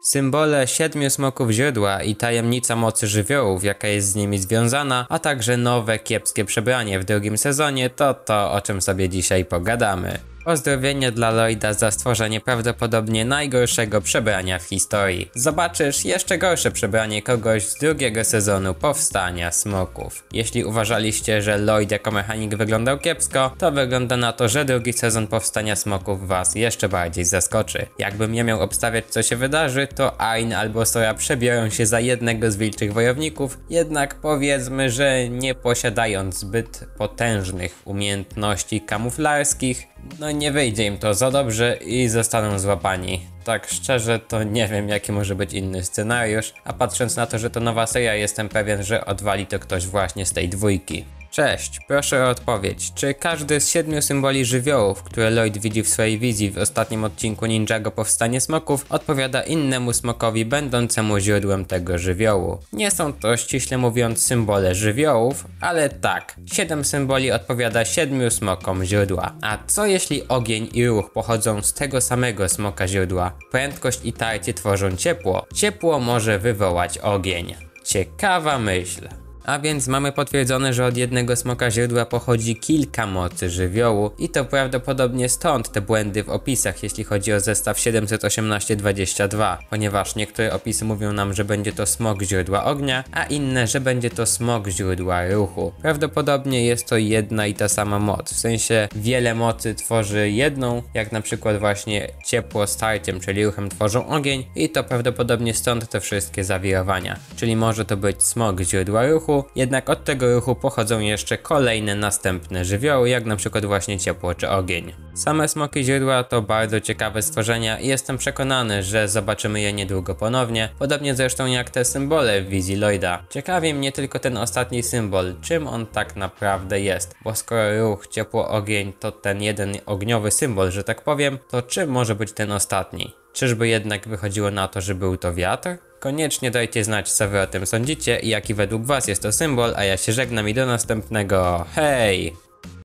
Symbole siedmiu smoków źródła i tajemnica mocy żywiołów, jaka jest z nimi związana, a także nowe kiepskie przebranie w drugim sezonie to to, o czym sobie dzisiaj pogadamy. Pozdrowienie dla Lloyda za stworzenie prawdopodobnie najgorszego przebrania w historii. Zobaczysz jeszcze gorsze przebranie kogoś z drugiego sezonu Powstania Smoków. Jeśli uważaliście, że Lloyd jako mechanik wyglądał kiepsko, to wygląda na to, że drugi sezon Powstania Smoków was jeszcze bardziej zaskoczy. Jakbym nie miał obstawiać co się wydarzy, to Ain albo Sora przebiorą się za jednego z wilczych wojowników, jednak powiedzmy, że nie posiadając zbyt potężnych umiejętności kamuflarskich, no nie wyjdzie im to za dobrze i zostaną złapani. Tak szczerze, to nie wiem jaki może być inny scenariusz, a patrząc na to, że to nowa seria, jestem pewien, że odwali to ktoś właśnie z tej dwójki. Cześć, proszę o odpowiedź. Czy każdy z siedmiu symboli żywiołów, które Lloyd widzi w swojej wizji w ostatnim odcinku Ninjago Powstanie Smoków, odpowiada innemu smokowi będącemu źródłem tego żywiołu? Nie są to ściśle mówiąc symbole żywiołów, ale tak, siedem symboli odpowiada siedmiu smokom źródła. A co jeśli ogień i ruch pochodzą z tego samego smoka źródła? Prędkość i tarcie tworzą ciepło. Ciepło może wywołać ogień. Ciekawa myśl. A więc mamy potwierdzone, że od jednego smoka źródła pochodzi kilka mocy żywiołu i to prawdopodobnie stąd te błędy w opisach, jeśli chodzi o zestaw 718-22, ponieważ niektóre opisy mówią nam, że będzie to smok źródła ognia, a inne, że będzie to smok źródła ruchu. Prawdopodobnie jest to jedna i ta sama moc, w sensie wiele mocy tworzy jedną, jak na przykład właśnie ciepło starciem, czyli ruchem tworzą ogień i to prawdopodobnie stąd te wszystkie zawirowania. Czyli może to być smok źródła ruchu, jednak od tego ruchu pochodzą jeszcze kolejne następne żywioły, jak na przykład właśnie ciepło czy ogień. Same smoki źródła to bardzo ciekawe stworzenia i jestem przekonany, że zobaczymy je niedługo ponownie, podobnie zresztą jak te symbole w wizji Lloyda. Ciekawi mnie tylko ten ostatni symbol, czym on tak naprawdę jest, bo skoro ruch, ciepło, ogień to ten jeden ogniowy symbol, że tak powiem, to czym może być ten ostatni? Czyżby jednak wychodziło na to, że był to wiatr? Koniecznie dajcie znać, co wy o tym sądzicie i jaki według was jest to symbol, a ja się żegnam i do następnego. Hej!